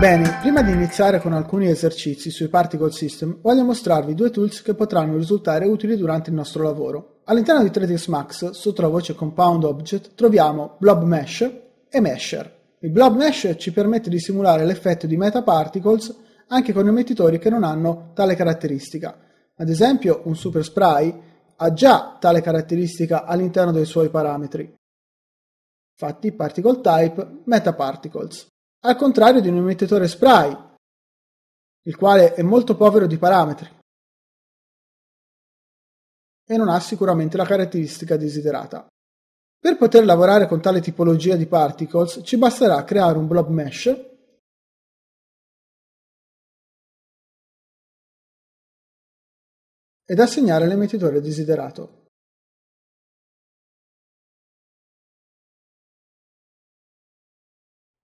Bene, prima di iniziare con alcuni esercizi sui Particle System, voglio mostrarvi due tools che potranno risultare utili durante il nostro lavoro. All'interno di 3ds Max, sotto la voce Compound Object, troviamo Blob Mesh e Mesher. Il Blob Mesh ci permette di simulare l'effetto di metaparticles anche con emettitori che non hanno tale caratteristica. Ad esempio, un Super Spray ha già tale caratteristica all'interno dei suoi parametri. Fatti Particle Type, Metaparticles al contrario di un emettitore spray, il quale è molto povero di parametri e non ha sicuramente la caratteristica desiderata. Per poter lavorare con tale tipologia di particles ci basterà creare un blob mesh ed assegnare l'emettitore desiderato.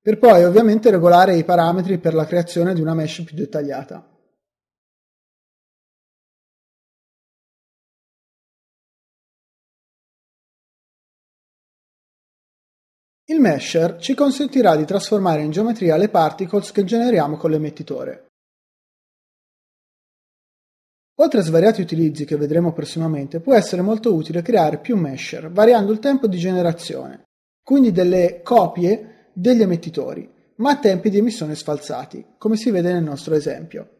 per poi ovviamente regolare i parametri per la creazione di una mesh più dettagliata. Il mesher ci consentirà di trasformare in geometria le particles che generiamo con l'emettitore. Oltre a svariati utilizzi che vedremo prossimamente, può essere molto utile creare più mesher, variando il tempo di generazione, quindi delle copie degli emettitori, ma a tempi di emissione sfalsati, come si vede nel nostro esempio.